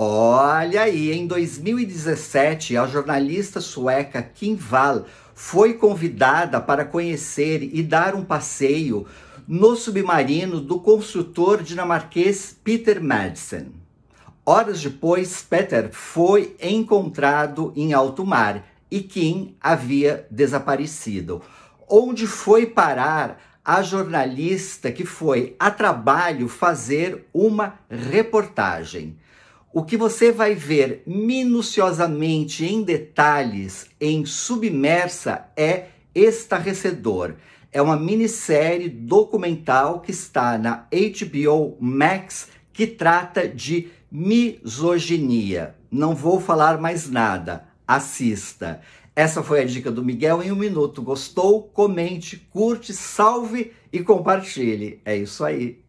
Olha aí, em 2017, a jornalista sueca Kim Wall foi convidada para conhecer e dar um passeio no submarino do construtor dinamarquês Peter Madsen. Horas depois, Peter foi encontrado em alto mar e Kim havia desaparecido. Onde foi parar a jornalista que foi a trabalho fazer uma reportagem? o que você vai ver minuciosamente em detalhes em Submersa é estarrecedor. É uma minissérie documental que está na HBO Max que trata de misoginia. Não vou falar mais nada. Assista. Essa foi a dica do Miguel em um minuto. Gostou? Comente, curte, salve e compartilhe. É isso aí.